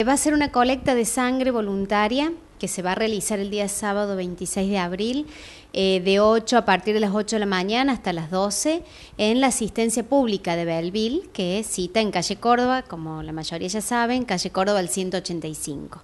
Eh, va a ser una colecta de sangre voluntaria que se va a realizar el día sábado 26 de abril eh, de 8 a partir de las 8 de la mañana hasta las 12 en la asistencia pública de Belleville, que cita en calle Córdoba, como la mayoría ya saben, calle Córdoba al 185.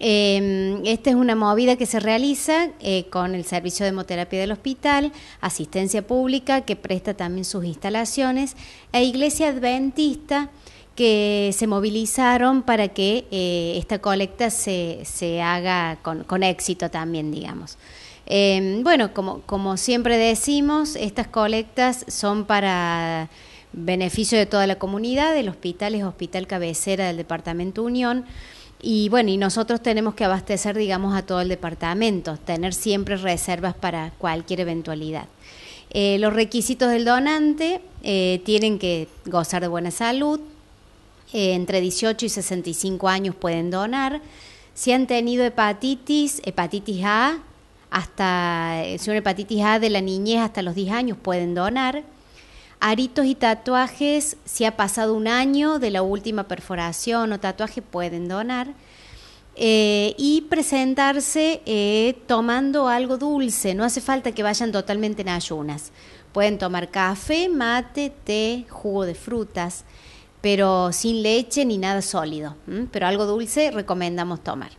Em, esta es una movida que se realiza eh, con el servicio de hemoterapia del hospital, asistencia pública que presta también sus instalaciones e iglesia adventista que se movilizaron para que eh, esta colecta se, haga con, éxito también, digamos. Em, bueno, como, siempre decimos, estas colectas son para beneficio de toda la comunidad, del hospital es Hospital Cabecera del Departamento Unión. Y bueno, y nosotros tenemos que abastecer, digamos, a todo el departamento, tener siempre reservas para cualquier eventualidad. Eh, los requisitos del donante eh, tienen que gozar de buena salud, eh, entre 18 y 65 años pueden donar. Si han tenido hepatitis, hepatitis A, hasta eh, si una hepatitis A de la niñez hasta los 10 años pueden donar. Aritos y tatuajes, si ha pasado un año de la última perforación o tatuaje, pueden donar. Eh, y presentarse tomando algo dulce, no hace falta que vayan totalmente en ayunas. Pueden tomar café, mate, té, jugo de frutas pero sin leche ni nada sólido. Pero algo dulce recomendamos tomar.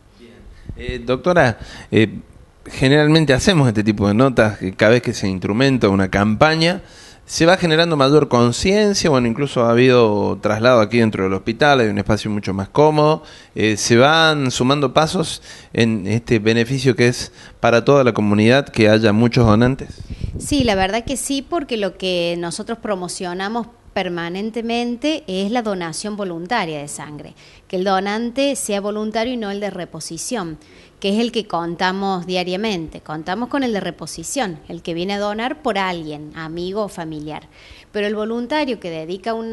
Eh, doctora, eh, generalmente hacemos este tipo de notas, que cada vez que se instrumenta una campaña, se va generando mayor conciencia, bueno, incluso ha habido traslado aquí dentro del hospital, hay un espacio mucho más cómodo, eh, se van sumando pasos en este beneficio que es para toda la comunidad que haya muchos donantes. Sí, la verdad que sí, porque lo que nosotros promocionamos permanentemente es la donación voluntaria de sangre, que el donante sea voluntario y no el de reposición, que es el que contamos diariamente. Contamos con el de reposición, el que viene a donar por alguien, amigo o familiar. Pero el voluntario que dedica un,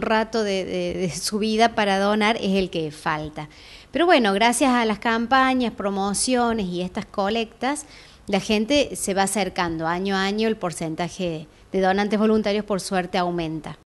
rato de su vida para donar es el que falta. Pero bueno, gracias a las campañas, promociones y estas colectas, la gente se va acercando año a año, el porcentaje de donantes voluntarios por suerte aumenta.